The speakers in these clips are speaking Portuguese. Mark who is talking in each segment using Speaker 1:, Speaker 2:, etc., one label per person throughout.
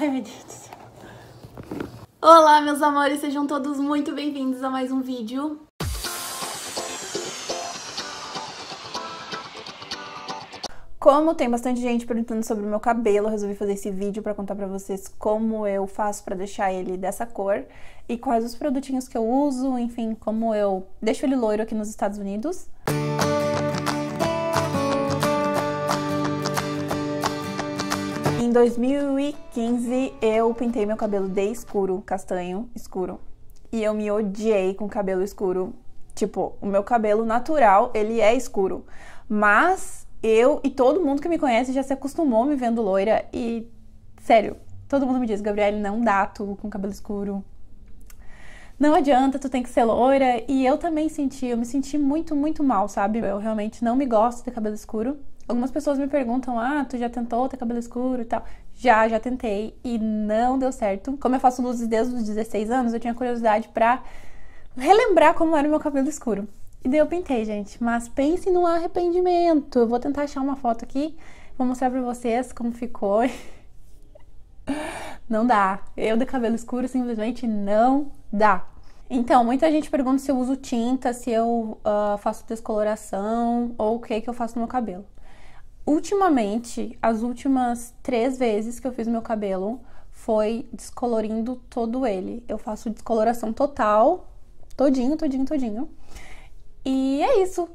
Speaker 1: Ai, meu Deus do céu. Olá, meus amores, sejam todos muito bem-vindos a mais um vídeo. Como tem bastante gente perguntando sobre o meu cabelo, resolvi fazer esse vídeo para contar para vocês como eu faço para deixar ele dessa cor e quais os produtinhos que eu uso, enfim, como eu deixo ele loiro aqui nos Estados Unidos. Música 2015 eu pintei meu cabelo de escuro, castanho escuro. E eu me odiei com cabelo escuro. Tipo, o meu cabelo natural, ele é escuro. Mas eu e todo mundo que me conhece já se acostumou me vendo loira e sério, todo mundo me diz, Gabriele, não dá tu com cabelo escuro. Não adianta, tu tem que ser loira. E eu também senti, eu me senti muito, muito mal, sabe? Eu realmente não me gosto de cabelo escuro. Algumas pessoas me perguntam: ah, tu já tentou ter cabelo escuro e tal? Já, já tentei e não deu certo. Como eu faço luzes desde os 16 anos, eu tinha curiosidade pra relembrar como era o meu cabelo escuro. E daí eu pintei, gente. Mas pense no arrependimento. Eu vou tentar achar uma foto aqui, vou mostrar pra vocês como ficou. não dá. Eu de cabelo escuro simplesmente não dá. Então, muita gente pergunta se eu uso tinta, se eu uh, faço descoloração ou o que que eu faço no meu cabelo. Ultimamente, as últimas três vezes que eu fiz meu cabelo foi descolorindo todo ele. Eu faço descoloração total, todinho, todinho, todinho. E é isso.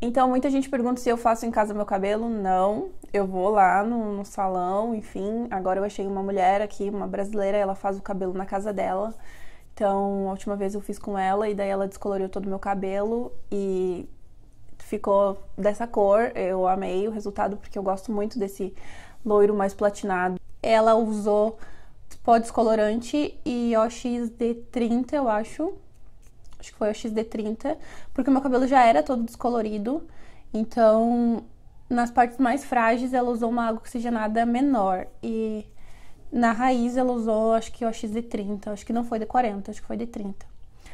Speaker 1: Então, muita gente pergunta se eu faço em casa meu cabelo. Não, eu vou lá no, no, salão, enfim. Agora eu achei uma mulher aqui, uma brasileira, ela faz o cabelo na casa dela. Então, a última vez eu fiz com ela e daí ela descoloriu todo o meu cabelo e ficou dessa cor. Eu amei o resultado porque eu gosto muito desse loiro mais platinado. Ela usou pó descolorante e OXD30, eu acho. Acho que foi OXD30, porque o meu cabelo já era todo descolorido. Então, nas partes mais frágeis, ela usou uma água oxigenada menor. E na raiz, ela usou, acho que OXD30. Acho que não foi D40, acho que foi D30.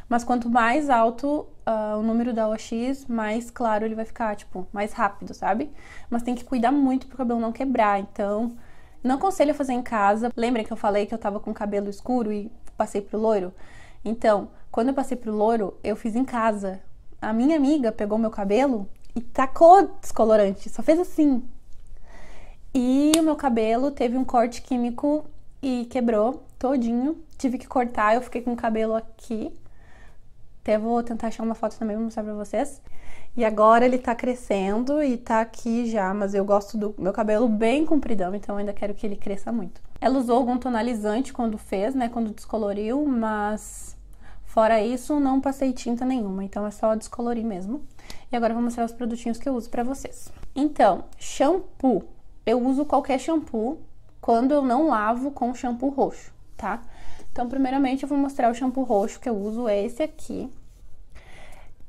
Speaker 1: Mas quanto mais alto uh, o número da OX, mais claro ele vai ficar, tipo, mais rápido, sabe? Mas tem que cuidar muito pro cabelo não quebrar, então não aconselho a fazer em casa. Lembra que eu falei que eu tava com cabelo escuro e passei pro loiro? Então, quando eu passei pro loiro, eu fiz em casa. A minha amiga pegou meu cabelo e tacou descolorante, só fez assim. E o meu cabelo teve um corte químico e quebrou todinho. Tive que cortar, eu fiquei com o cabelo aqui até vou tentar achar uma foto também pra mostrar pra vocês. E agora ele tá crescendo e tá aqui já, mas eu gosto do meu cabelo bem compridão, então eu ainda quero que ele cresça muito. Ela usou algum tonalizante quando fez, né, quando descoloriu, mas fora isso não passei tinta nenhuma, então é só descolorir mesmo. E agora eu vou mostrar os produtinhos que eu uso pra vocês. Então, shampoo. Eu uso qualquer shampoo quando eu não lavo com shampoo roxo tá? Então, primeiramente, eu vou mostrar o shampoo roxo que eu uso, é esse aqui.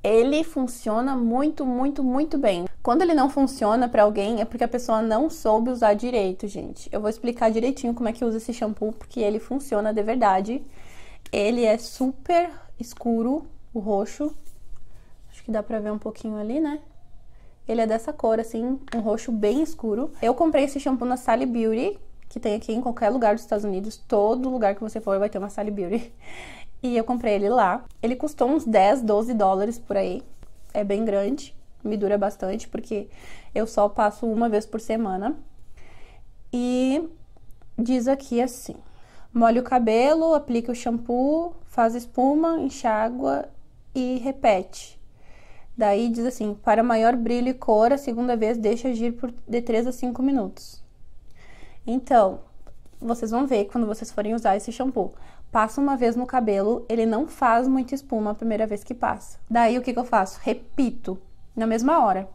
Speaker 1: Ele funciona muito, muito, muito bem. Quando ele não funciona para alguém, é porque a pessoa não soube usar direito, gente. Eu vou explicar direitinho como é que usa esse shampoo, porque ele funciona de verdade. Ele é super escuro, o roxo. Acho que dá pra ver um pouquinho ali, né? Ele é dessa cor, assim, um roxo bem escuro. Eu comprei esse shampoo na Sally Beauty, que tem aqui em qualquer lugar dos Estados Unidos, todo lugar que você for vai ter uma Sally Beauty. E eu comprei ele lá. Ele custou uns 10, 12 dólares por aí. É bem grande, me dura bastante, porque eu só passo uma vez por semana. E diz aqui assim: molha o cabelo, aplica o shampoo, faz espuma, enxágua e repete. Daí diz assim: para maior brilho e cor, a segunda vez deixa agir por de 3 a 5 minutos. Então, vocês vão ver quando vocês forem usar esse shampoo. Passa uma vez no cabelo, ele não faz muita espuma a primeira vez que passa. Daí o que, que eu faço? Repito na mesma hora.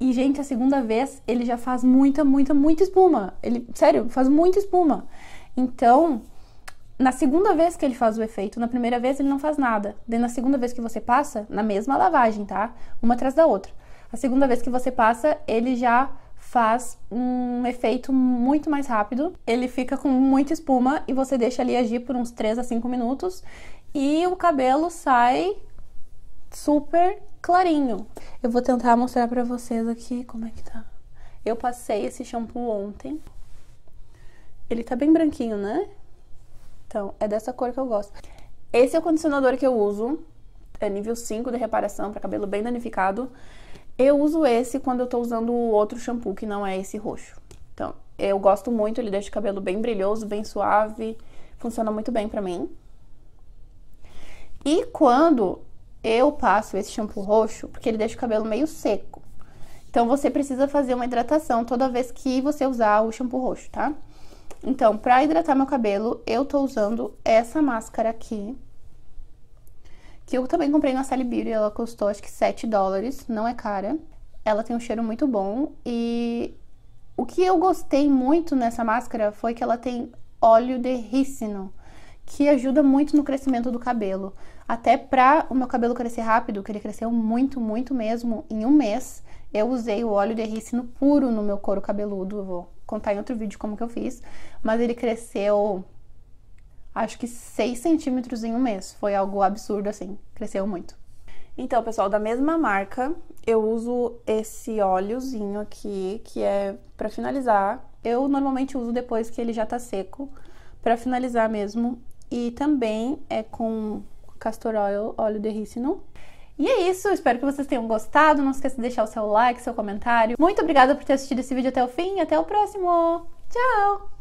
Speaker 1: E, gente, a segunda vez ele já faz muita, muita, muita espuma. Ele, sério, faz muita espuma. Então, na segunda vez que ele faz o efeito, na primeira vez ele não faz nada. Daí, na segunda vez que você passa, na mesma lavagem, tá? Uma atrás da outra. A segunda vez que você passa, ele já faz um efeito muito mais rápido. Ele fica com muita espuma e você deixa ali agir por uns 3 a 5 minutos e o cabelo sai super clarinho. Eu vou tentar mostrar pra vocês aqui como é que tá. Eu passei esse shampoo ontem. Ele tá bem branquinho, né? Então, é dessa cor que eu gosto. Esse é o condicionador que eu uso. É nível 5 de reparação para cabelo bem danificado. Eu uso esse quando eu tô usando o outro shampoo que não é esse roxo. Então, eu gosto muito, ele deixa o cabelo bem brilhoso, bem suave, funciona muito bem pra mim. E quando eu passo esse shampoo roxo, porque ele deixa o cabelo meio seco. Então, você precisa fazer uma hidratação toda vez que você usar o shampoo roxo, tá? Então, pra hidratar meu cabelo, eu tô usando essa máscara aqui, que eu também comprei na Sally Beauty, ela custou acho que 7 dólares, não é cara. Ela tem um cheiro muito bom e o que eu gostei muito nessa máscara foi que ela tem óleo de rícino, que ajuda muito no crescimento do cabelo. Até pra o meu cabelo crescer rápido, que ele cresceu muito, muito mesmo, em um mês, eu usei o óleo de rícino puro no meu couro cabeludo. Eu vou contar em outro vídeo como que eu fiz, mas ele cresceu acho que 6 centímetros em um mês. Foi algo absurdo, assim, cresceu muito. Então, pessoal, da mesma marca, eu uso esse óleozinho aqui, que é para finalizar. Eu normalmente uso depois que ele já tá seco, para finalizar mesmo. E também é com castor oil, óleo de ricino. E é isso, espero que vocês tenham gostado. Não esqueça de deixar o seu like, seu comentário. Muito obrigada por ter assistido esse vídeo até o fim e até o próximo. Tchau!